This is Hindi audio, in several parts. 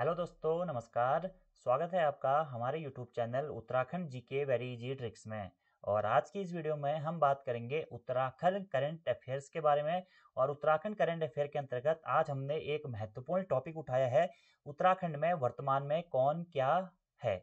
हेलो दोस्तों नमस्कार स्वागत है आपका हमारे यूट्यूब चैनल उत्तराखंड जी के वेरी इजी ट्रिक्स में और आज की इस वीडियो में हम बात करेंगे उत्तराखंड करंट अफेयर्स के बारे में और उत्तराखंड करंट अफेयर के अंतर्गत आज हमने एक महत्वपूर्ण टॉपिक उठाया है उत्तराखंड में वर्तमान में कौन क्या है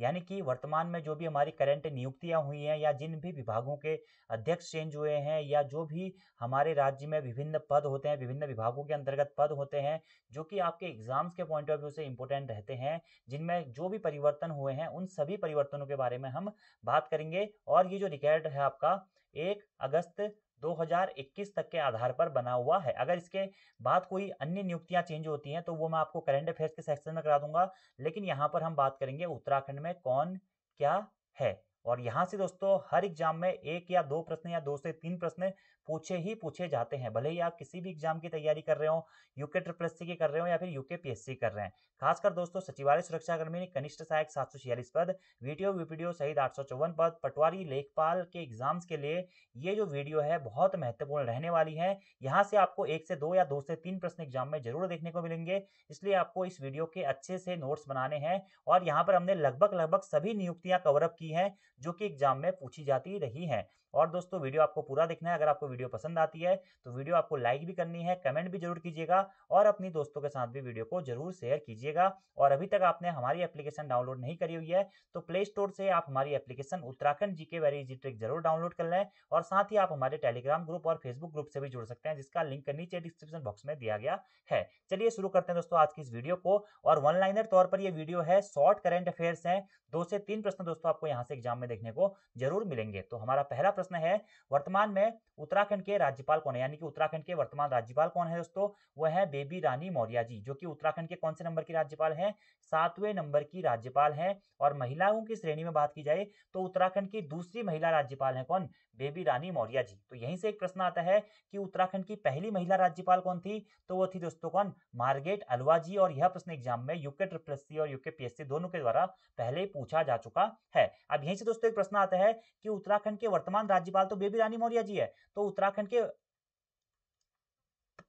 यानी कि वर्तमान में जो भी हमारी करंट नियुक्तियां हुई हैं या जिन भी विभागों के अध्यक्ष चेंज हुए हैं या जो भी हमारे राज्य में विभिन्न पद होते हैं विभिन्न विभागों के अंतर्गत पद होते हैं जो कि आपके एग्जाम्स के पॉइंट ऑफ व्यू से इंपॉर्टेंट रहते हैं जिनमें जो भी परिवर्तन हुए हैं उन सभी परिवर्तनों के बारे में हम बात करेंगे और ये जो रिकॉर्ड है आपका एक अगस्त 2021 तक के आधार पर बना हुआ है अगर इसके बाद कोई अन्य नियुक्तियां चेंज होती हैं तो वो मैं आपको करेंट अफेयर्स के सेक्शन में करा दूंगा लेकिन यहाँ पर हम बात करेंगे उत्तराखंड में कौन क्या है और यहाँ से दोस्तों हर एग्जाम में एक या दो प्रश्न या दो से तीन प्रश्न पूछे ही पूछे जाते हैं भले ही आप किसी भी एग्जाम की तैयारी कर रहे हो यूके ट्रिपल एस की कर रहे हो या फिर यूके पीएससी कर रहे हैं खासकर दोस्तों सचिवालय सुरक्षाकर्मी ने कनिष्ठ सहायक सात सौ छियालीस पद वीडियो वीपीडियो सहित आठ सौ चौवन पद पटवारी लेखपाल के एग्जाम्स के लिए ये जो वीडियो है बहुत महत्वपूर्ण रहने वाली है यहाँ से आपको एक से दो या दो से तीन प्रश्न एग्जाम में जरूर देखने को मिलेंगे इसलिए आपको इस वीडियो के अच्छे से नोट्स बनाने हैं और यहाँ पर हमने लगभग लगभग सभी नियुक्तियाँ कवरअप की हैं जो कि एग्जाम में पूछी जाती रही हैं और दोस्तों वीडियो आपको पूरा देखना है अगर आपको वीडियो पसंद आती है तो वीडियो आपको लाइक भी करनी है कमेंट भी जरूर कीजिएगा और अपनी दोस्तों के साथ भी वीडियो को जरूर शेयर कीजिएगा और अभी तक आपने हमारी एप्लीकेशन डाउनलोड नहीं करी हुई है तो प्ले स्टोर से आप हमारी application Uttarakhand ji very easy trick जरूर डाउनलोड कर लें और साथ ही आप हमारे टेलीग्राम ग्रुप और फेसबुक ग्रुप से भी जुड़ सकते हैं जिसका लिंक नीचे डिस्क्रिप्शन बॉक्स में दिया गया है चलिए शुरू करते हैं दोस्तों आज की इस वीडियो को और वन लाइनर तौर पर यह वीडियो है शॉर्ट करेंट अफेयर्स हैं दो से तीन प्रश्न दोस्तों आपको यहाँ से एग्जाम में देखने को जरूर मिलेंगे तो हमारा पहला प्रश्न है वर्तमान में उत्तराखंड के राज्यपाल कौन है यानी कि उत्तराखंड के वर्तमान राज्यपाल कौन है दोस्तों वह है बेबी रानी मौर्य जी जो कि उत्तराखंड के कौन से नंबर की राज्यपाल है सातवें नंबर की राज्यपाल है और महिलाओं की श्रेणी में बात की जाए तो उत्तराखंड की दूसरी महिला राज्यपाल है कौन बेबी रानी मौर्य जी तो यहीं से एक प्रश्न आता है कि उत्तराखंड की पहली महिला राज्यपाल कौन थी तो वो थी दोस्तों कौन मार्गेट अलवा जी और यह प्रश्न एग्जाम में यूके ट्रिपल और यूके पीएससी दोनों के द्वारा पहले पूछा जा चुका है अब यहीं से दोस्तों एक प्रश्न आता है कि उत्तराखंड के वर्तमान राज्यपाल तो बेबी रानी मौर्य जी है तो उत्तराखंड के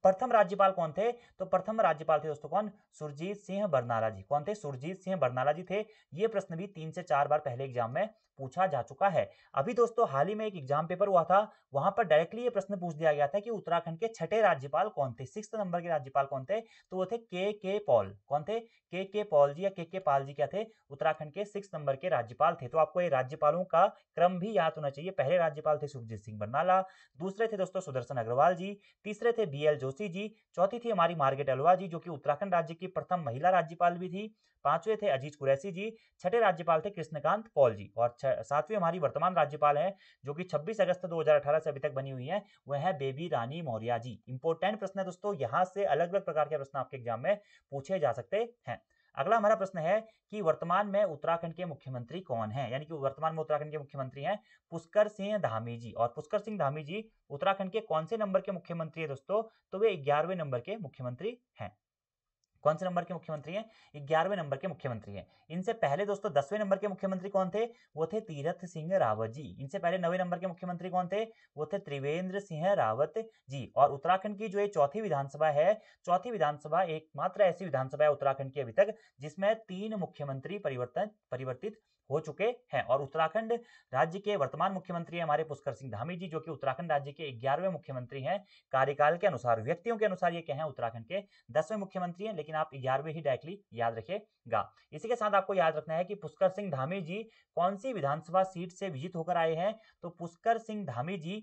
प्रथम राज्यपाल कौन थे तो प्रथम राज्यपाल थे दोस्तों कौन सुरजीत सिंह बरनाला जी कौन थे सुरजीत सिंह बरनाला जी थे ये प्रश्न भी तीन से चार बार पहले एग्जाम में पूछा जा चुका है अभी दोस्तों हाल ही में एक एग्जाम पेपर हुआ था वहां पर डायरेक्टली ये प्रश्न पूछ दिया गया था कि उत्तराखंड के छठे राज्यपाल कौन थे सिक्स नंबर के राज्यपाल कौन थे तो वो थे के के पॉल कौन थे के के पॉल जी या के के पाल जी क्या थे उत्तराखंड के सिक्स नंबर के राज्यपाल थे तो आपको ये राज्यपालों का क्रम भी याद होना चाहिए पहले राज्यपाल थे सुखजीत सिंह बरनाला दूसरे थे दोस्तों सुदर्शन अग्रवाल जी तीसरे थे बी एल जोशी जी चौथी थी हमारी मार्गेट अलवा जी जो कि उत्तराखंड राज्य की प्रथम महिला राज्यपाल भी थी पांचवे थे अजीत कुरैसी जी छठे राज्यपाल थे कृष्णकांत पॉल जी और सातवीं हमारी वर्तमान राज्यपाल है जो कि 26 अगस्त 2018 से अभी तक बनी हुई है वह है बेबी रानी मौर्या जी इंपोर्टेंट प्रश्न है दोस्तों यहाँ से अलग अलग प्रकार के प्रश्न आपके एग्जाम में पूछे जा सकते हैं अगला हमारा प्रश्न है कि वर्तमान में उत्तराखंड के मुख्यमंत्री कौन है यानी कि वर्तमान में उत्तराखंड के मुख्यमंत्री हैं पुष्कर सिंह धामी जी और पुष्कर सिंह धामी जी उत्तराखंड के कौन से नंबर के मुख्यमंत्री है दोस्तों तो वे ग्यारहवें नंबर के मुख्यमंत्री हैं कौन से नंबर के मुख्यमंत्री हैं ग्यारहवें नंबर के मुख्यमंत्री हैं इनसे पहले दोस्तों दसवें नंबर के मुख्यमंत्री कौन थे वो थे तीरथ सिंह रावत जी इनसे पहले नवे नंबर के मुख्यमंत्री कौन थे वो थे त्रिवेंद्र सिंह रावत जी और उत्तराखंड की जो ये चौथी विधानसभा है चौथी विधानसभा एकमात्र ऐसी विधानसभा है उत्तराखंड की अभी तक जिसमें तीन मुख्यमंत्री परिवर्तन परिवर्तित हो चुके हैं और उत्तराखंड राज्य के वर्तमान मुख्यमंत्री हमारे पुष्कर सिंह धामी जी जो कि उत्तराखंड राज्य के ग्यारहवें मुख्यमंत्री हैं कार्यकाल के अनुसार व्यक्तियों के अनुसार ये कहें उत्तराखंड के दसवें मुख्यमंत्री हैं लेकिन आप ग्यारहवें ही डायरेक्टली याद रखेगा इसी के साथ आपको याद रखना है कि पुष्कर सिंह धामी जी कौन सी विधानसभा सीट से विजित होकर आए हैं तो पुष्कर सिंह धामी जी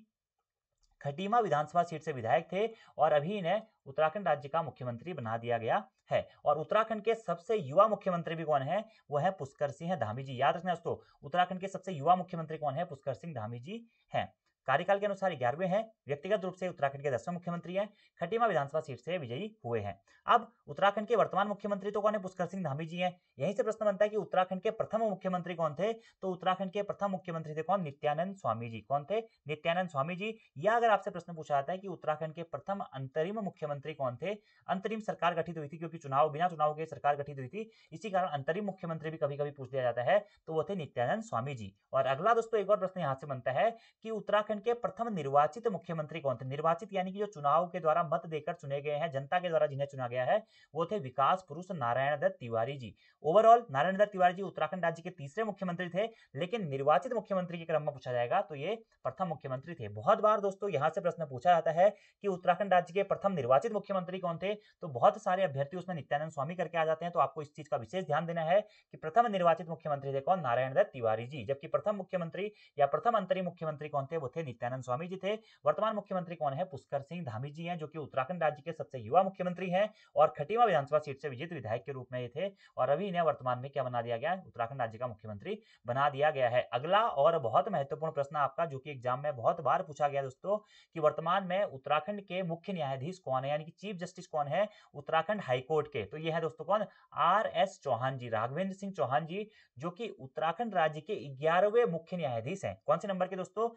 खटीमा विधानसभा सीट से विधायक थे और अभी इन्हें उत्तराखंड राज्य का मुख्यमंत्री बना दिया गया है और उत्तराखंड के सबसे युवा मुख्यमंत्री भी कौन है वो है पुष्कर सिंह धामी जी याद रखना दोस्तों उत्तराखंड के सबसे युवा मुख्यमंत्री कौन है पुष्कर सिंह धामी जी हैं कार्यकाल के अनुसार ग्यारहवें हैं व्यक्तिगत रूप से उत्तराखंड के दसवें मुख्यमंत्री हैं खटीमा विधानसभा सीट से विजयी हुए हैं अब उत्तराखंड के वर्तमान मुख्यमंत्री तो कौन है पुष्कर सिंह धामी जी हैं यहीं से प्रश्न बनता है कि उत्तराखंड के प्रथम मुख्यमंत्री कौन थे तो उत्तराखंड के प्रथम मुख्यमंत्री थे कौन नित्यानंद स्वामी जी कौन थे नित्यानंद स्वामी जी या अगर आपसे प्रश्न पूछा जाता है कि उत्तराखंड के प्रथम अंतरिम मुख्यमंत्री कौन थे अंतरिम सरकार गठित हुई थी क्योंकि चुनाव बिना चुनाव के सरकार गठित हुई थी इसी कारण अंतरिम मुख्यमंत्री भी कभी कभी पूछ दिया जाता है तो वो थे नित्यानंद स्वामी जी और अगला दोस्तों एक और प्रश्न यहाँ से बनता है कि उत्तराखंड उत्तराखंड के प्रथम निर्वाचित मुख्यमंत्री कौन थे निर्वाचित यानी कि जो चुनाव के द्वारा मत देकर चुने गए हैं जनता के द्वारा जिन्हें चुना गया है वो थे विकास पुरुष नारायण दत्त तिवारी जी ओवरऑल नारायण दत्त तिवारी जी उत्तराखंड राज्य के तीसरे मुख्यमंत्री थे लेकिन निर्वाचित मुख्यमंत्री के क्रम में पूछा जाएगा तो ये प्रथम मुख्यमंत्री थे बहुत बार दोस्तों यहाँ से प्रश्न पूछा जाता है कि उत्तराखंड राज्य के प्रथम निर्वाचित मुख्यमंत्री कौन थे तो बहुत सारे अभ्यर्थी उसमें नित्यानंद स्वामी करके आ जाते हैं तो आपको इस चीज का विशेष ध्यान देना है कि प्रथम निर्वाचित मुख्यमंत्री थे कौन नारायण दत्त तिवारी जी जबकि प्रथम मुख्यमंत्री या प्रथम अंतरिम मुख्यमंत्री कौन थे वो थे थे नित्यानंद स्वामी जी थे वर्तमान मुख्यमंत्री कौन है पुष्कर सिंह धामी जी हैं जो कि उत्तराखंड राज्य के सबसे युवा मुख्यमंत्री हैं और खटीमा विधानसभा सीट से विजित विधायक के रूप में ये थे और अभी इन्हें वर्तमान में क्या बना दिया गया है उत्तराखंड राज्य का मुख्यमंत्री बना दिया गया है अगला और बहुत महत्वपूर्ण प्रश्न आपका जो कि एग्जाम में बहुत बार पूछा गया दोस्तों कि वर्तमान में उत्तराखंड के मुख्य न्यायाधीश कौन है यानी कि चीफ जस्टिस कौन है उत्तराखंड हाईकोर्ट के तो ये है दोस्तों कौन आर एस चौहान जी राघवेंद्र सिंह चौहान जी जो कि उत्तराखंड राज्य के ग्यारहवें मुख्य न्यायाधीश हैं कौन से नंबर के दोस्तों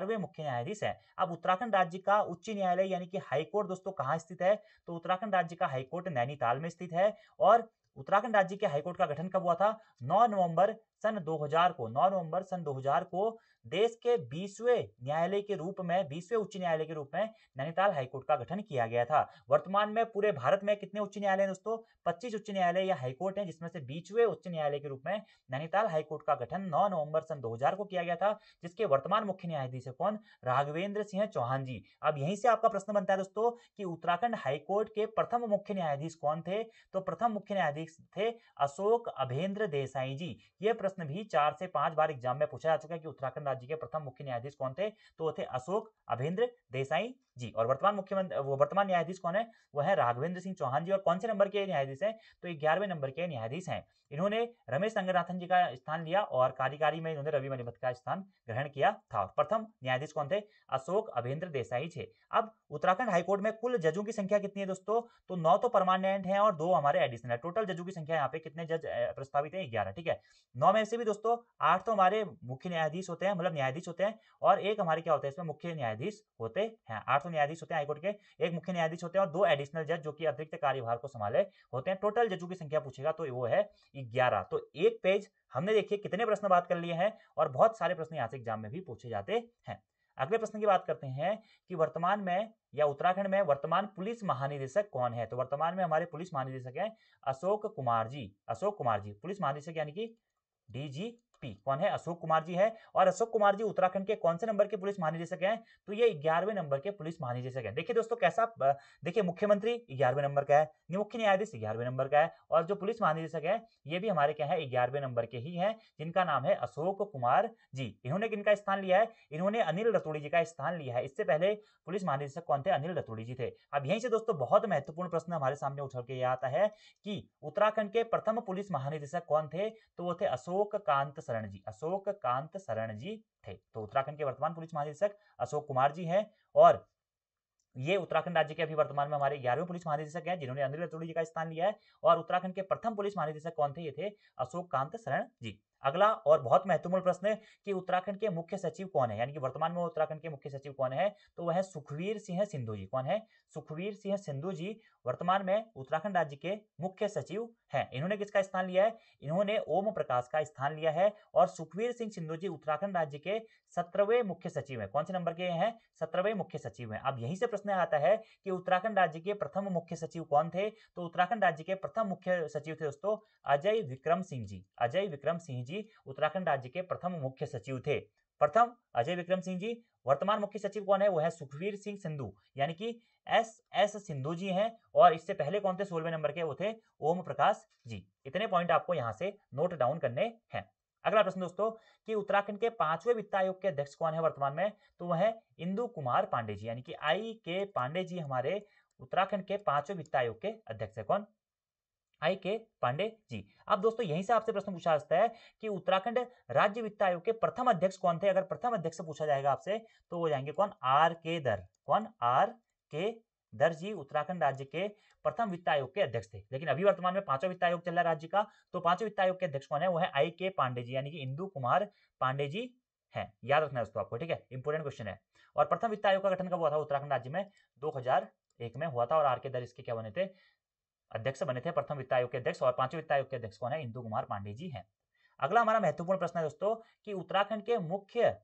ग्यारहवें मुख्य न्यायाधीश है अब उत्तराखंड राज्य का उच्च न्यायालय यानी कि हाईकोर्ट दोस्तों कहाँ स्थित है तो उत्तराखंड राज्य का हाईकोर्ट नैनीताल में स्थित है और उत्तराखंड राज्य के हाईकोर्ट का गठन कब हुआ था 9 नवंबर सन 2000 को 9 नवंबर सन 2000 को देश के बीसवें न्यायालय के रूप में बीसवें उच्च न्यायालय के रूप में नैनीताल हाईकोर्ट का गठन किया गया था वर्तमान में पूरे भारत में कितने उच्च न्यायालय हैं दोस्तों पच्चीस उच्च न्यायालय या हाईकोर्ट है जिसमें से बीसवें उच्च न्यायालय के रूप में नैनीताल हाईकोर्ट का गठन नौ नवंबर सन दो को किया गया था जिसके वर्तमान मुख्य न्यायाधीश है कौन राघवेंद्र सिंह चौहान जी अब यहीं से आपका प्रश्न बनता है दोस्तों की उत्तराखंड हाईकोर्ट के प्रथम मुख्य न्यायाधीश कौन थे तो प्रथम मुख्य न्यायाधीश थे अशोक अभेंद्र देसाई जी ये प्रश्न भी चार से पांच बार एग्जाम में पूछा जा चुका है कि उत्तराखंड राज्य के प्रथम मुख्य न्यायाधीश कौन थे तो वो थे अशोक अभेंद्र देसाई जी और वर्तमान मुख्यमंत्री वो वर्तमान न्यायाधीश कौन है वह है राघवेंद्र सिंह चौहान जी और कौन से नंबर के न्यायाधीश हैं तो ग्यारहवें नंबर के न्यायाधीश हैं इन्होंने रमेश रंगनाथन जी का स्थान लिया और कार्यकारी में इन्होंने रवि मणिभट का स्थान ग्रहण किया था प्रथम न्यायाधीश कौन थे अशोक अभेंद्र देसाई थे अब उत्तराखंड हाईकोर्ट में कुल जजों की संख्या कितनी है दोस्तों तो नौ तो परमानेंट है और दो हमारे एडिशनल टोटल जजों की संख्या यहाँ पे कितने जज प्रस्तावित है ग्यारह ठीक है नौ में से भी दोस्तों आठ तो हमारे मुख्य न्यायाधीश होते हैं मतलब न्यायाधीश होते हैं और एक हमारे क्या होते हैं इसमें मुख्य न्यायाधीश होते हैं आठ तो न्यायाधीश होते हैं हाईकोर्ट के एक मुख्य न्यायाधीश होते हैं और दो एडिशनल जज जो कि अतिरिक्त कार्यभार को संभाले होते हैं टोटल जजों की संख्या पूछेगा तो वो है ग्यारह तो एक पेज हमने देखिए कितने प्रश्न बात कर लिए हैं और बहुत सारे प्रश्न यहाँ से एग्जाम में भी पूछे जाते हैं अगले प्रश्न की बात करते हैं कि वर्तमान में या उत्तराखंड में वर्तमान पुलिस महानिदेशक कौन है तो वर्तमान में हमारे पुलिस महानिदेशक हैं अशोक कुमार जी अशोक कुमार जी पुलिस महानिदेशक यानी कि डीजी एसपी कौन है अशोक कुमार जी है और अशोक कुमार जी उत्तराखंड के कौन से नंबर के पुलिस महानिदेशक हैं तो ये ग्यारहवें नंबर के पुलिस महानिदेशक हैं देखिए दोस्तों कैसा देखिए मुख्यमंत्री ग्यारहवें नंबर का है मुख्य न्यायाधीश ग्यारहवें नंबर का है और जो पुलिस महानिदेशक है ये भी हमारे क्या है ग्यारहवें नंबर के ही है जिनका नाम है अशोक कुमार जी इन्होंने किनका स्थान लिया है इन्होंने अनिल रतोड़ी जी का स्थान लिया है इससे पहले पुलिस महानिदेशक कौन थे अनिल रतोड़ी जी थे अब यहीं से दोस्तों बहुत महत्वपूर्ण प्रश्न हमारे सामने उठल के आता है कि उत्तराखंड के प्रथम पुलिस महानिदेशक कौन थे तो वो थे अशोक कांत शरण जी अशोक कांत शरण जी थे तो उत्तराखंड के वर्तमान पुलिस महानिदेशक अशोक कुमार जी हैं और ये उत्तराखंड राज्य के अभी वर्तमान में हमारे ग्यारहवें पुलिस महानिदेशक हैं जिन्होंने अनिल रतूड़ी जी का स्थान लिया है और उत्तराखंड के प्रथम पुलिस महानिदेशक कौन थे ये थे अशोक कांत शरण जी अगला और बहुत महत्वपूर्ण प्रश्न है कि उत्तराखंड के मुख्य सचिव कौन है यानी कि वर्तमान में उत्तराखंड के मुख्य सचिव कौन है तो वह सुखवीर सिंह सिंधु जी कौन है सुखवीर सिंह सिंधु जी वर्तमान में उत्तराखंड राज्य के मुख्य सचिव हैं इन्होंने किसका स्थान लिया है इन्होंने ओम प्रकाश का स्थान लिया है और सुखवीर सिंह सिंधु जी उत्तराखंड राज्य के सत्रहवें मुख्य सचिव है कौन से नंबर के हैं सत्रहवें मुख्य सचिव है अब यहीं से प्रश्न आता है कि उत्तराखंड राज्य के प्रथम मुख्य सचिव कौन थे तो उत्तराखंड राज्य के प्रथम मुख्य सचिव थे दोस्तों अजय विक्रम सिंह जी अजय विक्रम सिंह जी उत्तराखंड राज्य के प्रथम मुख्य सचिव थे प्रथम अजय विक्रम सिंह जी वर्तमान मुख्य सचिव कौन है वो है सुखवीर सिंह सिंधु यानी कि एस एस सिंधु जी हैं और इससे पहले कौन थे सोलवे नंबर के वो थे ओम प्रकाश जी इतने पॉइंट आपको यहाँ से नोट डाउन करने हैं अगला प्रश्न दोस्तों कि उत्तराखंड के पांचवें वित्त आयोग के अध्यक्ष कौन है वर्तमान में तो वह है इंदु कुमार पांडे जी यानी कि आई के पांडे जी हमारे उत्तराखंड के पांचवें वित्त आयोग के अध्यक्ष है कौन आई के पांडे जी अब दोस्तों यहीं से आपसे प्रश्न पूछा जाता है कि उत्तराखंड राज्य वित्त आयोग के प्रथम अध्यक्ष कौन थे अगर प्रथम अध्यक्ष से पूछा जाएगा आपसे तो वो जाएंगे कौन आर के दर कौन आर के दर जी उत्तराखंड राज्य के प्रथम वित्त आयोग के अध्यक्ष थे लेकिन अभी वर्तमान में पांचों वित्त आयोग चल रहा है राज्य का तो पांचों वित्त आयोग के अध्यक्ष कौन है वो है आई के पांडे जी यानी कि इंदू कुमार पांडे जी है याद रखना दोस्तों आपको ठीक है इंपोर्टेंट क्वेश्चन है और प्रथम वित्त आयोग का गठन कब हुआ था उत्तराखंड राज्य में दो हजार एक में हुआ था और आर के दर इसके क्या बने थे अध्यक्ष बने थे प्रथम वित्त आयोग के अध्यक्ष और पांचवें वित्त आयोग के अध्यक्ष कौन है इंदु कुमार पांडे जी हैं अगला हमारा महत्वपूर्ण प्रश्न है दोस्तों कि उत्तराखंड के मुख्य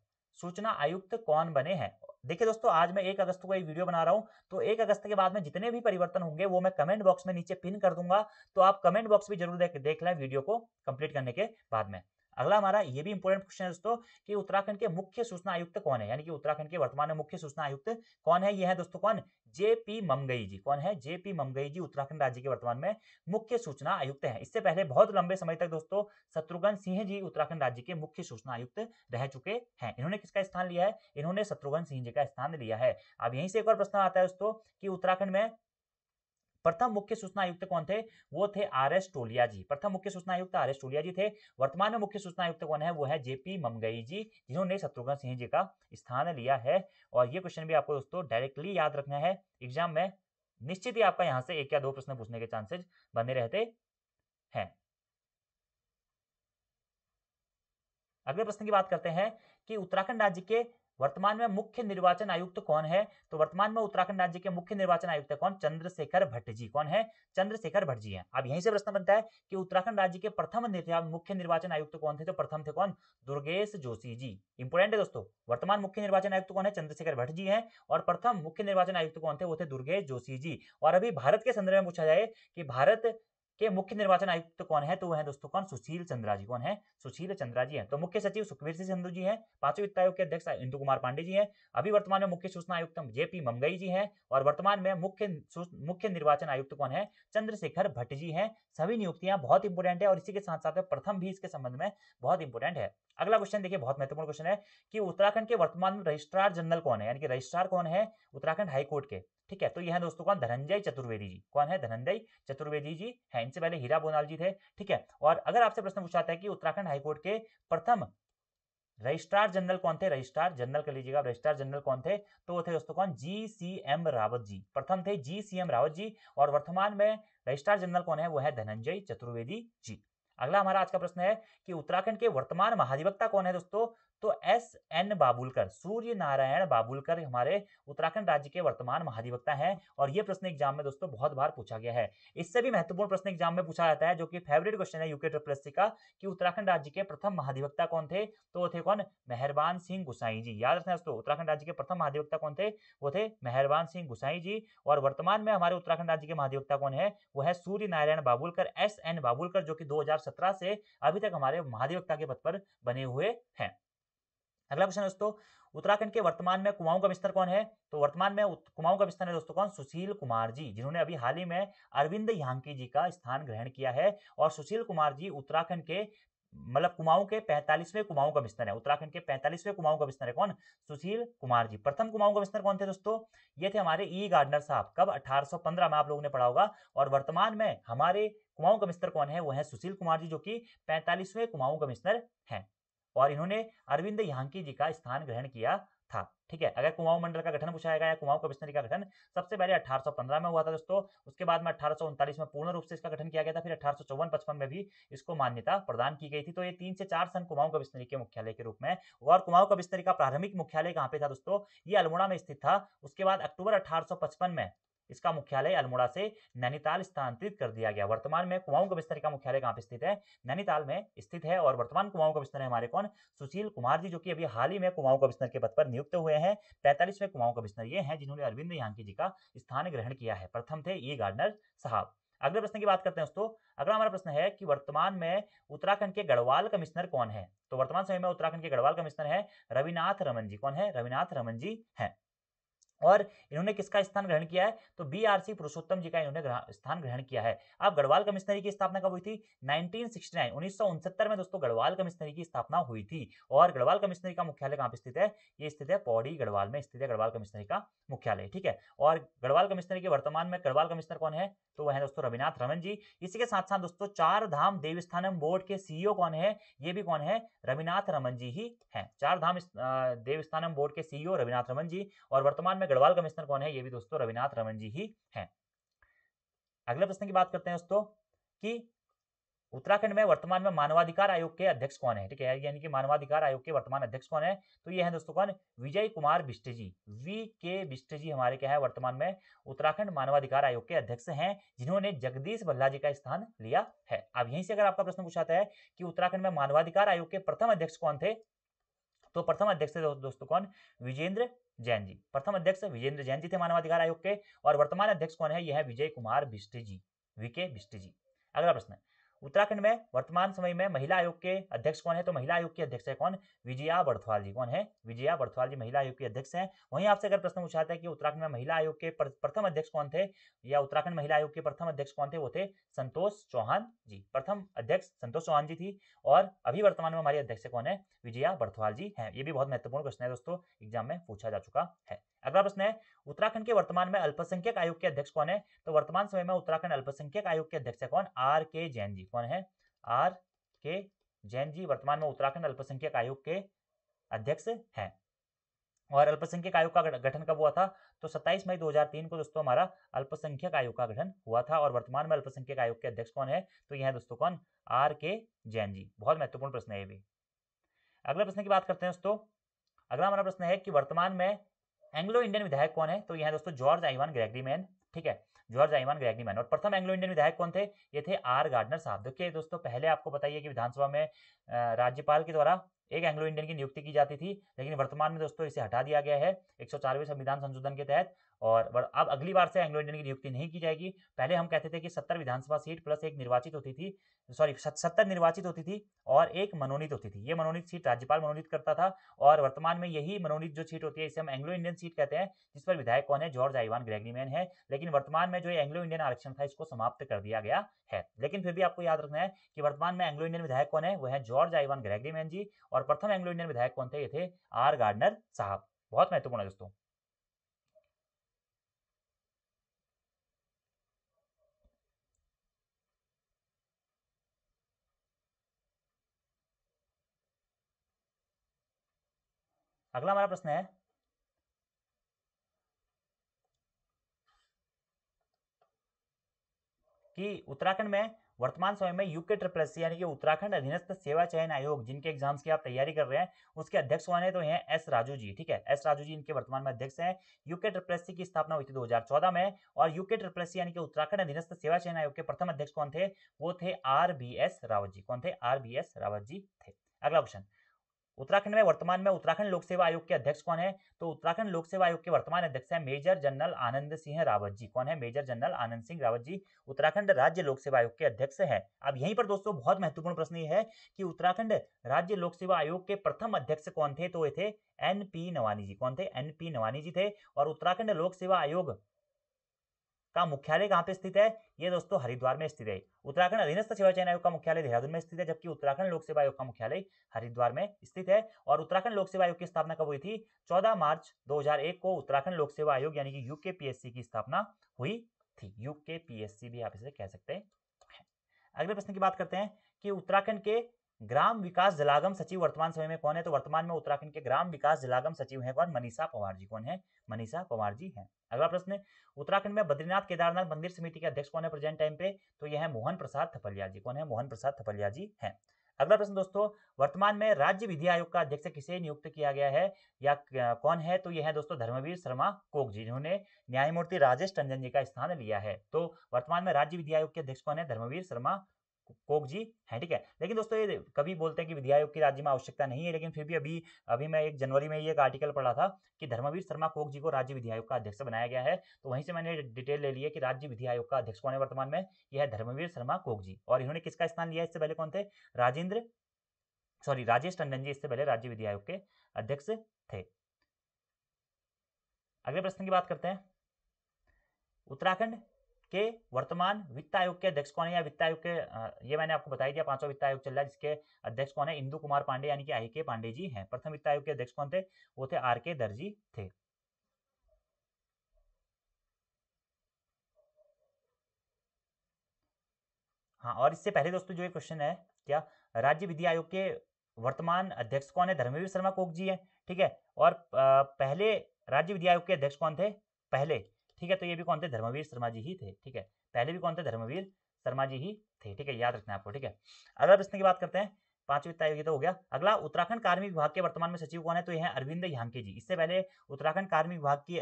सूचना आयुक्त कौन बने हैं देखिए दोस्तों आज मैं एक अगस्त को एक वीडियो बना रहा हूं तो एक अगस्त के बाद में जितने भी परिवर्तन होंगे वो मैं कमेंट बॉक्स में नीचे पिन कर दूंगा तो आप कमेंट बॉक्स भी जरूर देख देख लें वीडियो को कंप्लीट करने के बाद में अगला हमारा ये भी इंपॉर्टेंट क्वेश्चन है दोस्तों कि उत्तराखंड के मुख्य सूचना आयुक्त कौन है यानी कि उत्तराखंड के वर्तमान में मुख्य सूचना आयुक्त कौन है ये है दोस्तों कौन जेपी ममगई जी कौन है जेपी ममगई जी उत्तराखंड राज्य के वर्तमान में मुख्य सूचना आयुक्त है इससे पहले बहुत लंबे समय तक दोस्तों शत्रुघ्न सिंह जी उत्तराखंड राज्य के मुख्य सूचना आयुक्त रह चुके हैं इन्होंने किसका स्थान लिया है इन्होंने शत्रुघ्न सिंह जी का स्थान लिया है अब यहीं से एक और प्रश्न आता है दोस्तों की उत्तराखंड में प्रथम मुख्य सूचना आयुक्त कौन थे वो थे आर एस टोलिया जी प्रथम मुख्य सूचना आयुक्त आर एस टोलिया जी थे वर्तमान में मुख्य सूचना आयुक्त कौन है वो है जेपी ममगई जी जिन्होंने शत्रुघ्न सिंह जी का स्थान लिया है और ये क्वेश्चन भी आपको दोस्तों डायरेक्टली याद रखना है एग्जाम में निश्चित ही आपका यहाँ से एक या दो प्रश्न पूछने के चांसेज बने रहते हैं अगले प्रश्न की बात करते हैं कि उत्तराखंड राज्य के वर्तमान में मुख्य निर्वाचन आयुक्त कौन है तो वर्तमान में उत्तराखंड राज्य के मुख्य निर्वाचन आयुक्त कौन चंद्रशेखर भट्ट जी कौन है चंद्रशेखर भट्ट जी हैं अब यहीं से प्रश्न बनता है कि उत्तराखंड राज्य के प्रथम मुख्य निर्वाचन आयुक्त कौन थे तो प्रथम थे कौन दुर्गेश जोशी जी इंपोर्टेंट है दोस्तों वर्तमान मुख्य निर्वाचन आयुक्त कौन है चंद्रशेखर भट्ट जी है और प्रथम मुख्य निर्वाचन आयुक्त कौन थे वो थे दुर्गेश जोशी जी और अभी भारत के संदर्भ में पूछा जाए कि भारत के मुख्य निर्वाचन आयुक्त तो कौन है तो वह है दोस्तों कौन सुशील चंद्रा जी कौन है सुशील चंद्रा जी है तो मुख्य सचिव सुखवीर सिंह सिंधु जी है पांचवें वित्त आयोग के अध्यक्ष इंदु कुमार पांडे जी है अभी वर्तमान में मुख्य सूचना आयुक्त जेपी ममगई जी है और वर्तमान में मुख्य मुख्य निर्वाचन आयुक्त तो कौन है चंद्रशेखर भट्ट जी है सभी नियुक्तियां बहुत इंपोर्टेंट है और इसी के साथ साथ प्रथम भी इसके संबंध में बहुत इंपोर्टेंट है अगला क्वेश्चन देखिए बहुत महत्वपूर्ण क्वेश्चन है कि उत्तराखंड के वर्तमान में रजिस्ट्रार जनरल कौन है यानी कि रजिस्ट्रार कौन है उत्तराखंड हाईकोर्ट के ठीक है तो यह दोस्तों कौन धनंजय चतुर्वेदी जी कौन है धनंजय चतुर्वेदी जी है इनसे पहले हीरा बोनाल जी थे ठीक है और अगर आपसे प्रश्न पूछा जाता है कि उत्तराखंड हाईकोर्ट के प्रथम रजिस्ट्रार जनरल कौन थे रजिस्ट्रार जनरल कर लीजिएगा रजिस्ट्रार जनरल कौन थे तो वो थे दोस्तों कौन जी सी एम रावत जी प्रथम थे जी सी एम रावत जी और वर्तमान में रजिस्ट्रार जनरल कौन है वो है धनंजय चतुर्वेदी जी अगला हमारा आज का प्रश्न है कि उत्तराखंड के वर्तमान महाधिवक्ता कौन है दोस्तों तो एस एन बाबुलकर सूर्य नारायण बाबुलकर हमारे उत्तराखंड राज्य के वर्तमान महाधिवक्ता हैं और ये प्रश्न एग्जाम में दोस्तों बहुत बार पूछा गया है इससे भी महत्वपूर्ण प्रश्न एग्जाम में पूछा जाता है जो कि फेवरेट क्वेश्चन है यूके ट्रिपल का कि उत्तराखंड राज्य के प्रथम महाधिवक्ता कौन थे तो वो थे कौन मेहरबान सिंह गुसाई जी याद रखना दोस्तों उत्तराखंड राज्य के प्रथम महाधिवक्ता कौन थे वो थे मेहरबान सिंह गुसाई जी और वर्तमान में हमारे उत्तराखंड राज्य के महाधिवक्ता कौन है वो है सूर्य नारायण बाबुलकर एस एन बाबुलकर जो कि सत्रह से अभी तक हमारे महाधिवक्ता के पद पर बने हुए हैं अगला क्वेश्चन दोस्तों उत्तराखंड के वर्तमान में कुमाऊं का मिस्टर कौन है तो वर्तमान में कुमाऊं का मिस्टर है दोस्तों कौन सुशील कुमार जी जिन्होंने अभी हाल ही में अरविंद यांकी जी का स्थान ग्रहण किया है और सुशील कुमार जी उत्तराखंड के मतलब कुमाऊं के पैंतालीसवें कुमाऊं कमिश्नर है उत्तराखंड के पैंतालीसवें कुमाऊं का कमिश्नर है कौन सुशील कुमार जी प्रथम कुमाऊं कमिश्नर कौन थे दोस्तों ये थे हमारे ई गार्डनर साहब कब 1815 में आप लोगों ने पढ़ा होगा और वर्तमान में हमारे कुमाऊं कमिश्नर कौन है वो है सुशील कुमार जी जो कि पैंतालीसवें कुमाऊं कमिश्नर है और इन्होंने अरविंद यांकी जी का स्थान ग्रहण किया था ठीक है अगर कुमाऊं मंडल का गठन पूछा गया कुमाऊं कमिश्नरी का गठन सबसे पहले 1815 में हुआ था दोस्तों उसके बाद में अठारह में पूर्ण रूप से इसका गठन किया गया था फिर अठारह सौ में भी इसको मान्यता प्रदान की गई थी तो ये तीन से चार सन कुमाऊं कमिश्नरी के मुख्यालय के रूप में और कुमाऊं कमिश्नरी का प्रारंभिक मुख्यालय कहाँ पे था दोस्तों ये अल्मोड़ा में स्थित था उसके बाद अक्टूबर अठारह में इसका मुख्यालय अल्मोड़ा से नैनीताल स्थानांतरित कर दिया गया वर्तमान में कुमाऊं का बिस्तर का मुख्यालय कहाँ पे स्थित है नैनीताल में स्थित है और वर्तमान कुमाऊं का बिस्तर है हमारे कौन सुशील कुमार जी जो कि अभी हाल ही में कुमाऊं का बिस्तर के पद पर नियुक्त हुए हैं पैंतालीसवें कुमाऊं का बिस्तर ये है जिन्होंने अरविंद यांकी जी का स्थान ग्रहण किया है प्रथम थे ई गार्डनर साहब अगले प्रश्न की बात करते हैं दोस्तों अगला हमारा प्रश्न है कि वर्तमान में उत्तराखंड के गढ़वाल कमिश्नर कौन है तो वर्तमान समय में उत्तराखंड के गढ़वाल कमिश्नर है रविनाथ रमन जी कौन है रविनाथ रमन जी हैं और इन्होंने किसका स्थान ग्रहण किया है तो बी आर सी पुरुषोत्तम जी का इन्होंने स्थान ग्रहण किया है अब गढ़वाल कमिश्नरी की स्थापना कब हुई थी 1969 1969 में दोस्तों गढ़वाल कमिश्नरी की स्थापना हुई थी और गढ़वाल कमिश्नरी का मुख्यालय कहाँ पर स्थित है ये स्थित है पौड़ी गढ़वाल में स्थित है गढ़वाल कमिश्नरी का मुख्यालय ठीक है और गढ़वाल कमिश्नरी के वर्तमान में गढ़वाल कमिश्नर कौन है तो वह है दोस्तों रविनाथ रमन जी इसी के साथ साथ दोस्तों चार धाम देवस्थानम बोर्ड के सीईओ e कौन है ये भी कौन है रविनाथ रमन जी ही है चार धाम देवस्थानम बोर्ड के सीईओ e रविनाथ रमन जी और वर्तमान में में गढ़वाल कमिश्नर कौन है ये भी दोस्तों रविनाथ रमन जी ही है अगले प्रश्न की बात करते हैं दोस्तों कि उत्तराखंड में वर्तमान में मानवाधिकार आयोग के अध्यक्ष कौन है ठीक है यानी कि मानवाधिकार आयोग के वर्तमान अध्यक्ष कौन है तो ये है दोस्तों कौन विजय कुमार बिष्ट जी वी के बिष्ट जी हमारे क्या है वर्तमान में उत्तराखंड मानवाधिकार आयोग के अध्यक्ष हैं जिन्होंने जगदीश भल्ला जी का स्थान लिया है अब यहीं से अगर आपका प्रश्न पूछाता है कि उत्तराखंड में मानवाधिकार आयोग के प्रथम अध्यक्ष कौन थे तो प्रथम अध्यक्ष थे दोस्तों कौन विजेंद्र जैन जी प्रथम अध्यक्ष विजेंद्र जैन जी थे मानवाधिकार आयोग के और वर्तमान अध्यक्ष कौन है यह विजय कुमार बिस्टे जी वीके बिस्टे जी अगला प्रश्न उत्तराखंड में वर्तमान समय में महिला आयोग के अध्यक्ष कौन है तो महिला आयोग की अध्यक्ष है कौन विजया बर्थवाल जी कौन है विजया बर्थवाल जी महिला आयोग की अध्यक्ष हैं वहीं आपसे अगर प्रश्न पूछा था कि उत्तराखंड में महिला आयोग के प्रथम अध्यक्ष कौन थे या उत्तराखंड महिला आयोग के प्रथम अध्यक्ष कौन थे वो थे संतोष चौहान जी प्रथम अध्यक्ष संतोष चौहान जी थी और अभी वर्तमान में हमारी अध्यक्ष कौन है विजया बर्थवाल जी है ये भी बहुत महत्वपूर्ण प्रश्न है दोस्तों एग्जाम में पूछा जा चुका है अगला प्रश्न है उत्तराखंड के वर्तमान में अल्पसंख्यक आयोग के अध्यक्ष कौन है तो वर्तमान समय में उत्तराखंड अल्पसंख्यक आयोग के अध्यक्ष है कौन आर के जैन जी कौन है आर के जैन जी वर्तमान में उत्तराखंड अल्पसंख्यक आयोग के अध्यक्ष है और अल्पसंख्यक आयोग का गठन कब हुआ था तो 27 मई 2003 को दोस्तों हमारा अल्पसंख्यक आयोग का गठन हुआ था और वर्तमान में अल्पसंख्यक आयोग के अध्यक्ष कौन है तो यह है दोस्तों कौन आर के जैन जी बहुत महत्वपूर्ण प्रश्न है ये भी अगले प्रश्न की बात करते हैं दोस्तों अगला हमारा प्रश्न है कि वर्तमान में एंग्लो इंडियन विधायक कौन है तो यहाँ दोस्तों जॉर्ज आईवान ग्रेगरीमैन ठीक है जॉर्ज आइवान ग्रेगरीमैन और प्रथम एंग्लो इंडियन विधायक कौन थे ये थे आर गार्डनर साहब देखिए दोस्तों पहले आपको बताइए कि विधानसभा में राज्यपाल के द्वारा एक एंग्लो इंडियन की नियुक्ति की जाती थी लेकिन वर्तमान में दोस्तों इसे हटा दिया गया है एक संविधान संशोधन के तहत और अब अगली बार से एंग्लो इंडियन की नियुक्ति नहीं की जाएगी पहले हम कहते थे कि सत्तर विधानसभा सीट प्लस एक निर्वाचित होती थी सॉरी सत्तर निर्वाचित होती थी और एक मनोनीत होती थी ये मनोनीत सीट राज्यपाल मनोनीत करता था और वर्तमान में यही मनोनीत जो सीट होती है इसे हम एंग्लो इंडियन सीट कहते हैं जिस पर विधायक कौन है जॉर्ज आईवान ग्रेगनीमैन है लेकिन वर्तमान में जो एंग्लो इंडियन आरक्षण था इसको समाप्त कर दिया गया है लेकिन फिर भी आपको याद रखना है कि वर्तमान में एंग्लो इंडियन विधायक कौन है वह है जॉर्ज आईवान ग्रेगरीमैन जी और प्रथम एंग्लो इंडियन विधायक कौन थे ये थे आर गार्डनर साहब बहुत महत्वपूर्ण है दोस्तों अगला हमारा प्रश्न है कि उत्तराखंड में वर्तमान समय में यूके ट्रिपल यानी कि उत्तराखंड अधीनस्थ सेवा चयन आयोग जिनके एग्जाम्स की आप तैयारी कर रहे हैं उसके अध्यक्ष वाले तो हैं एस राजू जी ठीक है एस राजू जी इनके वर्तमान में अध्यक्ष हैं यूके ट्रिपल की स्थापना हुई थी 2014 में और यूके ट्रिपल सी यानी कि उत्तराखंड अधीनस्थ सेवा चयन आयोग के प्रथम अध्यक्ष कौन थे वो थे R B S Rawat ji कौन थे R B S Rawat ji थे अगला क्वेश्चन उत्तराखंड में वर्तमान में उत्तराखंड लोक सेवा आयोग के अध्यक्ष कौन है तो उत्तराखंड लोक सेवा आयोग के वर्तमान अध्यक्ष है मेजर जनरल आनंद सिंह रावत जी कौन है मेजर जनरल आनंद सिंह रावत जी उत्तराखंड राज्य लोक सेवा आयोग के अध्यक्ष है अब यहीं पर दोस्तों बहुत महत्वपूर्ण प्रश्न ये है कि उत्तराखंड राज्य लोक सेवा आयोग के प्रथम अध्यक्ष कौन थे तो ये थे एन पी नवानी जी कौन थे एन पी नवानी जी थे और उत्तराखंड लोक सेवा आयोग का मुख्यालय कहाँ पे स्थित है ये दोस्तों हरिद्वार में स्थित है उत्तराखंड अधीनस्थ सेवा चयन आयोग का मुख्यालय देहरादून में स्थित है जबकि उत्तराखंड लोक सेवा आयोग का मुख्यालय हरिद्वार में स्थित है और उत्तराखंड लोक सेवा आयोग की स्थापना कब हुई थी 14 मार्च 2001 को उत्तराखंड लोक सेवा आयोग यानी कि यूके की स्थापना हुई थी यूके भी आप इसे कह सकते हैं अगले प्रश्न की बात करते हैं कि उत्तराखंड के ग्राम विकास जलागम सचिव वर्तमान समय में कौन है तो वर्तमान में उत्तराखंड के ग्राम विकास जलागम सचिव है कौन मनीषा पवार जी कौन है मनीषा पवार जी हैं अगला प्रश्न है उत्तराखंड में बद्रीनाथ केदारनाथ मंदिर समिति के अध्यक्ष कौन है प्रेजेंट टाइम पे तो यह है मोहन प्रसाद थपलिया जी कौन है मोहन प्रसाद थपलिया जी है अगला प्रश्न दोस्तों वर्तमान में राज्य विधि आयोग का अध्यक्ष किसे नियुक्त किया गया है या कौन है तो यह है दोस्तों धर्मवीर शर्मा कोक जी जिन्होंने न्यायमूर्ति राजेश टंजन जी का स्थान लिया है तो वर्तमान में राज्य विधि आयोग के अध्यक्ष कौन है धर्मवीर शर्मा कोक जी है ठीक है लेकिन दोस्तों ये कभी बोलते हैं कि विधि आयोग की राज्य में आवश्यकता नहीं है लेकिन फिर भी अभी अभी मैं एक जनवरी में ये एक आर्टिकल पढ़ा था कि धर्मवीर शर्मा कोक जी को राज्य विधि आयोग का अध्यक्ष बनाया गया है तो वहीं से मैंने डिटेल ले लिया कि राज्य विधि आयोग का अध्यक्ष कौन है वर्तमान में यह है धर्मवीर शर्मा कोक जी और इन्होंने किसका स्थान लिया इससे पहले कौन थे राजेंद्र सॉरी राजेश टंडन जी इससे पहले राज्य विधि आयोग के अध्यक्ष थे अगले प्रश्न की बात करते हैं उत्तराखंड के वर्तमान वित्त आयोग के अध्यक्ष कौन है या वित्त आयोग के ये मैंने आपको बताई दिया पांचवा वित्त आयोग चल रहा है जिसके अध्यक्ष कौन है इंदू कुमार पांडे यानी कि आई के पांडे जी हैं प्रथम वित्त आयोग के अध्यक्ष कौन थे वो थे आर के दर्जी थे हाँ और इससे पहले दोस्तों जो एक क्वेश्चन है क्या राज्य विधि आयोग के वर्तमान अध्यक्ष कौन है धर्मवीर शर्मा कोक जी है ठीक है और पहले राज्य विधि आयोग के अध्यक्ष कौन थे पहले ठीक है तो ये भी कौन थे धर्मवीर शर्मा जी ही थे ठीक है पहले भी कौन थे धर्मवीर शर्मा जी ही थे ठीक है याद रखना आपको ठीक है अगला प्रश्न की बात करते हैं पांचवी तारीख तो हो गया अगला उत्तराखंड कार्मिक विभाग के वर्तमान में सचिव कौन है तो यह है अरविंद यांके जी इससे पहले उत्तराखंड कार्मिक विभाग की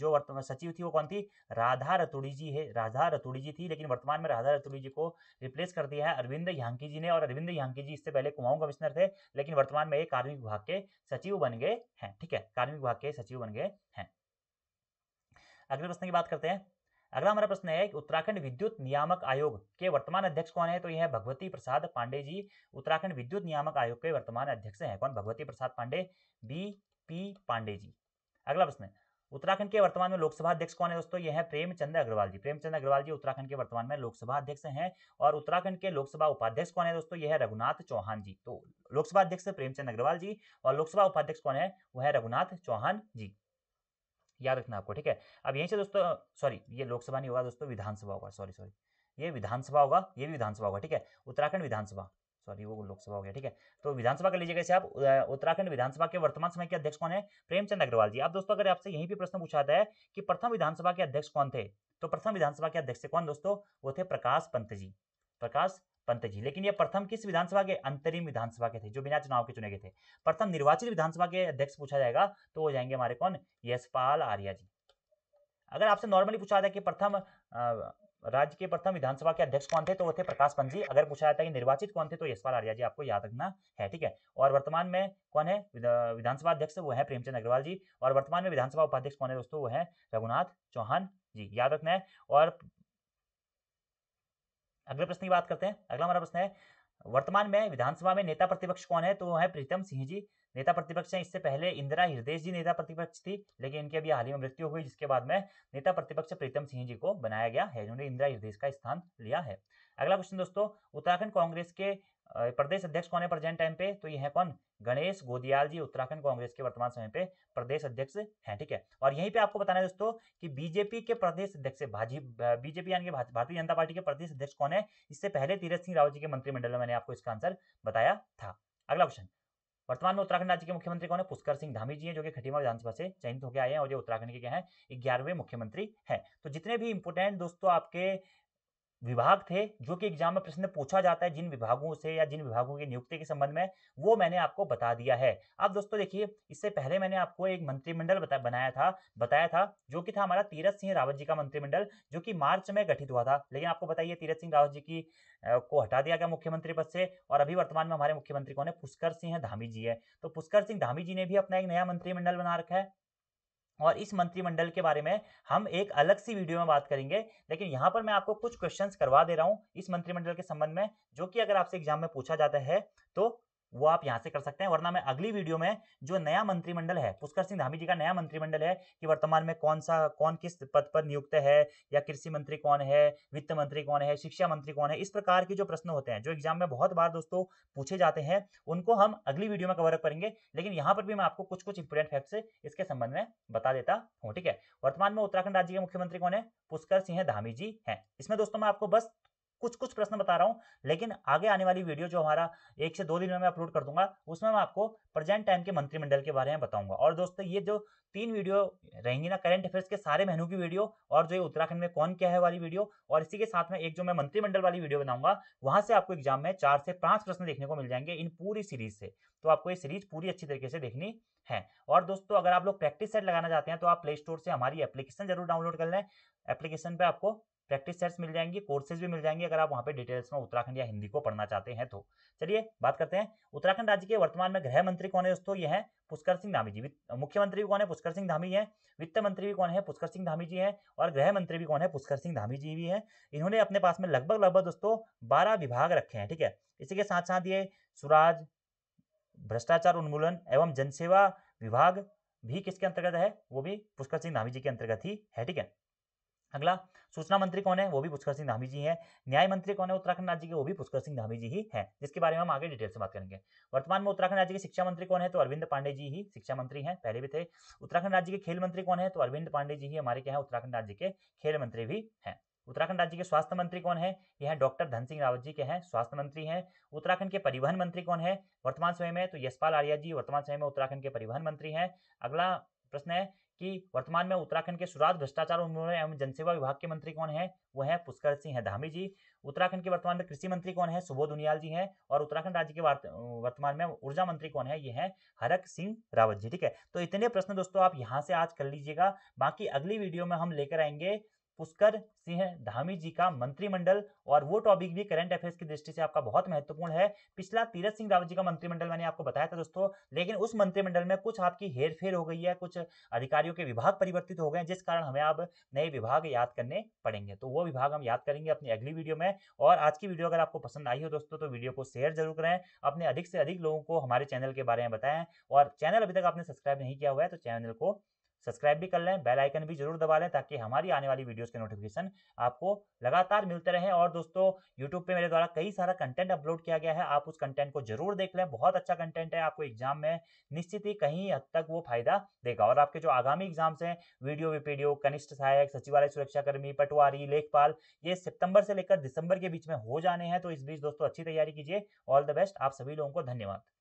जो वर्तमान सचिव थी वो कौन थी राधा रतुड़ी जी है राधा रतुड़ी जी थी लेकिन वर्तमान में राधा रतुड़ी जी को रिप्लेस कर दिया है अरविंद यांकी जी ने और अरविंद यांकी जी इससे पहले कुमाऊं कमिश्नर थे लेकिन वर्तमान में ये कार्मिक विभाग के सचिव बन गए हैं ठीक है कार्मिक विभाग के सचिव बन गए हैं अगले प्रश्न की बात करते हैं अगला हमारा प्रश्न है उत्तराखंड विद्युत नियामक आयोग के वर्तमान अध्यक्ष कौन है तो यह भगवती प्रसाद पांडे जी उत्तराखंड विद्युत नियामक आयोग के वर्तमान अध्यक्ष हैं कौन भगवती प्रसाद पांडे बी पी पांडे जी अगला प्रश्न उत्तराखंड के वर्तमान में लोकसभा अध्यक्ष कौन है दोस्तों यह है प्रेमचंद अग्रवाल जी प्रेमचंद अग्रवाल जी उत्तराखंड के वर्तमान में लोकसभा अध्यक्ष हैं और उत्तराखंड के लोकसभा उपाध्यक्ष कौन है दोस्तों यह है रघुनाथ चौहान जी तो लोकसभा अध्यक्ष प्रेमचंद अग्रवाल जी और लोकसभा उपाध्यक्ष कौन है वह है रघुनाथ चौहान जी याद रखना आपको ठीक है अब यहीं से दोस्तों सॉरी ये लोकसभा नहीं होगा दोस्तों विधानसभा होगा सॉरी सॉरी ये विधानसभा होगा ये भी विधानसभा होगा ठीक है उत्तराखंड विधानसभा सॉरी वो लोकसभा हो गया ठीक है तो विधानसभा कर लीजिएगा आप उत्तराखंड विधानसभा के वर्तमान समय के अध्यक्ष कौन है प्रेमचंद अग्रवाल जी आप दोस्तों अगर आपसे यहीं पे प्रश्न पूछा जाता है कि प्रथम विधानसभा के अध्यक्ष कौन थे तो प्रथम विधानसभा के अध्यक्ष कौन दोस्तों वो थे प्रकाश पंत जी प्रकाश पंत जी लेकिन ये प्रथम किस विधानसभा के अंतरिम विधानसभा के थे जो बिना चुनाव के चुने गए थे प्रथम निर्वाचित विधानसभा के अध्यक्ष पूछा जाएगा तो वो जाएंगे हमारे कौन यशपाल आर्या जी अगर आपसे नॉर्मली पूछा जाए कि प्रथम राज्य के प्रथम विधानसभा के अध्यक्ष कौन थे तो वो थे प्रकाश पंत जी अगर पूछा जाता है कि निर्वाचित कौन थे तो यशपाल आर्या जी आपको याद रखना है ठीक है और वर्तमान में कौन है विधानसभा अध्यक्ष वो है प्रेमचंद अग्रवाल जी और वर्तमान में विधानसभा उपाध्यक्ष कौन है दोस्तों वो है रघुनाथ चौहान जी याद रखना है और अगले प्रश्न की बात करते हैं अगला हमारा प्रश्न है वर्तमान में विधानसभा में नेता प्रतिपक्ष कौन है तो है प्रीतम सिंह जी नेता प्रतिपक्ष हैं इससे पहले इंदिरा हृदय जी नेता प्रतिपक्ष थी लेकिन इनकी अभी हाल ही में मृत्यु हुई जिसके बाद में नेता प्रतिपक्ष प्रीतम सिंह जी को बनाया गया है जिन्होंने इंदिरा हृदय का स्थान लिया है अगला क्वेश्चन दोस्तों उत्तराखंड कांग्रेस के प्रदेश अध्यक्ष कौन है प्रेजेंट टाइम पे तो यह है कौन गणेश गोदियाल जी उत्तराखंड कांग्रेस के वर्तमान समय पे प्रदेश अध्यक्ष हैं ठीक है और यहीं पे आपको बताना है दोस्तों कि बीजेपी के प्रदेश अध्यक्ष भाजी बीजेपी यानी भारतीय जनता पार्टी के प्रदेश अध्यक्ष कौन है इससे पहले तीरथ सिंह रावत जी के मंत्रिमंडल में मैंने आपको इसका आंसर बताया था अगला क्वेश्चन वर्तमान में उत्तराखंड राज्य के मुख्यमंत्री कौन है पुष्कर सिंह धामी जी हैं जो कि खटीमा विधानसभा से चयनित होकर आए हैं और ये उत्तराखंड के क्या है ग्यारहवें मुख्यमंत्री हैं तो जितने भी इंपोर्टेंट दोस्तों आपके विभाग थे जो कि एग्जाम में प्रश्न पूछा जाता है जिन विभागों से या जिन विभागों की नियुक्ति के संबंध में वो मैंने आपको बता दिया है अब दोस्तों देखिए इससे पहले मैंने आपको एक मंत्रिमंडल बता, बनाया था बताया था जो कि था हमारा तीरथ सिंह रावत जी का मंत्रिमंडल जो कि मार्च में गठित हुआ था लेकिन आपको बताइए तीरथ सिंह रावत जी की को हटा दिया गया मुख्यमंत्री पद से और अभी वर्तमान में हमारे मुख्यमंत्री कौन है पुष्कर सिंह धामी जी है तो पुष्कर सिंह धामी जी ने भी अपना एक नया मंत्रिमंडल बना रखा है और इस मंत्रिमंडल के बारे में हम एक अलग सी वीडियो में बात करेंगे लेकिन यहाँ पर मैं आपको कुछ क्वेश्चंस करवा दे रहा हूँ इस मंत्रिमंडल के संबंध में जो कि अगर आपसे एग्जाम में पूछा जाता है तो वो आप यहाँ से कर सकते हैं वरना मैं अगली वीडियो में जो नया मंत्रिमंडल है पुष्कर सिंह धामी जी का नया मंत्रिमंडल है कि वर्तमान में कौन सा कौन किस पद पर नियुक्त है या कृषि मंत्री कौन है वित्त मंत्री कौन है शिक्षा मंत्री कौन है इस प्रकार के जो प्रश्न होते हैं जो एग्जाम में बहुत बार दोस्तों पूछे जाते हैं उनको हम अगली वीडियो में कवर करेंगे लेकिन यहाँ पर भी मैं आपको कुछ कुछ इंपोर्टेंट फैक्ट्स इसके संबंध में बता देता हूँ ठीक है वर्तमान में उत्तराखंड राज्य के मुख्यमंत्री कौन है पुष्कर सिंह धामी जी है इसमें दोस्तों में आपको बस कुछ कुछ प्रश्न बता रहा हूँ लेकिन आगे आने वाली वीडियो जो हमारा एक से दो दिन में मैं अपलोड कर दूंगा उसमें मैं आपको प्रेजेंट टाइम के मंत्रिमंडल के बारे में बताऊंगा और दोस्तों ये जो तीन वीडियो रहेंगी ना करेंट अफेयर्स के सारे महीनों की वीडियो और जो ये उत्तराखंड में कौन क्या है वाली वीडियो और इसी के साथ में एक जो मैं मंत्रिमंडल वाली वीडियो बनाऊंगा वहां से आपको एग्जाम में चार से पांच प्रश्न देखने को मिल जाएंगे इन पूरी सीरीज से तो आपको ये सीरीज पूरी अच्छी तरीके से देखनी है और दोस्तों अगर आप लोग प्रैक्टिस सेट लगाना चाहते हैं तो आप प्ले स्टोर से हमारी एप्लीकेशन जरूर डाउनलोड कर लें एप्लीकेशन पे आपको प्रैक्टिस सेट्स मिल जाएंगे कोर्सेज भी मिल जाएंगे अगर आप वहाँ पे डिटेल्स में उत्तराखंड या हिंदी को पढ़ना चाहते हैं तो चलिए बात करते हैं उत्तराखंड राज्य के वर्तमान में गृह मंत्री कौन है दोस्तों ये हैं पुष्कर सिंह धामी जी मुख्यमंत्री भी कौन है पुष्कर सिंह धामी है वित्त मंत्री भी कौन है पुष्कर सिंह धामी जी हैं और गृह मंत्री भी कौन है पुष्कर सिंह धामी जी भी हैं इन्होंने अपने पास में लगभग लगभग दोस्तों बारह विभाग रखे हैं ठीक है इसी के साथ साथ ये सुराज भ्रष्टाचार उन्मूलन एवं जनसेवा विभाग भी किसके अंतर्गत है वो भी पुष्कर सिंह धामी जी के अंतर्गत ही है ठीक है अगला सूचना मंत्री कौन है वो भी पुष्कर सिंह धामी जी हैं न्याय मंत्री कौन है उत्तराखंड राज्य के वो भी पुष्कर सिंह धामी जी ही हैं जिसके बारे में हम आगे डिटेल से बात करेंगे वर्तमान में उत्तराखंड राज्य के शिक्षा मंत्री कौन है तो अरविंद पांडे जी ही शिक्षा मंत्री हैं पहले भी थे उत्तराखंड राज्य के खेल मंत्री कौन है तो अरविंद पांडे जी ही हमारे क्या है उत्तराखंड राज्य के खेल मंत्री भी है उत्तराखंड राज्य के स्वास्थ्य मंत्री कौन है यह डॉक्टर धन सिंह रावत जी के हैं स्वास्थ्य मंत्री हैं उत्तराखंड के परिवहन मंत्री कौन है वर्तमान समय में तो यशपाल आर्या जी वर्तमान समय में उत्तराखंड के परिवहन मंत्री हैं अगला प्रश्न है कि वर्तमान में उत्तराखंड के सुराज भ्रष्टाचार उन्मूलन एवं जनसेवा विभाग के मंत्री कौन है वह है पुष्कर सिंह है धामी जी उत्तराखंड के वर्तमान में कृषि मंत्री कौन है सुबोध उनियाल जी हैं और उत्तराखंड राज्य के वर्तमान में ऊर्जा मंत्री कौन है ये है हरक सिंह रावत जी ठीक है तो इतने प्रश्न दोस्तों आप यहाँ से आज कर लीजिएगा बाकी अगली वीडियो में हम लेकर आएंगे पुष्कर सिंह धामी जी का मंत्रिमंडल और वो टॉपिक भी करंट अफेयर्स की दृष्टि से आपका बहुत महत्वपूर्ण है पिछला तीरथ सिंह रावत जी का मंत्रिमंडल मैंने आपको बताया था दोस्तों लेकिन उस मंत्रिमंडल में कुछ आपकी हेर फेर हो गई है कुछ अधिकारियों के विभाग परिवर्तित हो गए जिस कारण हमें अब नए विभाग याद करने पड़ेंगे तो वो विभाग हम याद करेंगे अपनी अगली वीडियो में और आज की वीडियो अगर आपको पसंद आई हो दोस्तों तो वीडियो को शेयर जरूर करें अपने अधिक से अधिक लोगों को हमारे चैनल के बारे में बताएं और चैनल अभी तक आपने सब्सक्राइब नहीं किया हुआ है तो चैनल को सब्सक्राइब भी कर लें बेल आइकन भी जरूर दबा लें ताकि हमारी आने वाली वीडियोस के नोटिफिकेशन आपको लगातार मिलते रहें और दोस्तों यूट्यूब पे मेरे द्वारा कई सारा कंटेंट अपलोड किया गया है आप उस कंटेंट को जरूर देख लें बहुत अच्छा कंटेंट है आपको एग्जाम में निश्चित ही कहीं हद तक वो फायदा देगा और आपके जो आगामी एग्जाम्स हैं वीडियो वीपीडियो कनिष्ठ सहायक सचिवालय सुरक्षाकर्मी पटवारी लेखपाल ये सितंबर से लेकर दिसंबर के बीच में हो जाने हैं तो इस बीच दोस्तों अच्छी तैयारी कीजिए ऑल द बेस्ट आप सभी लोगों को धन्यवाद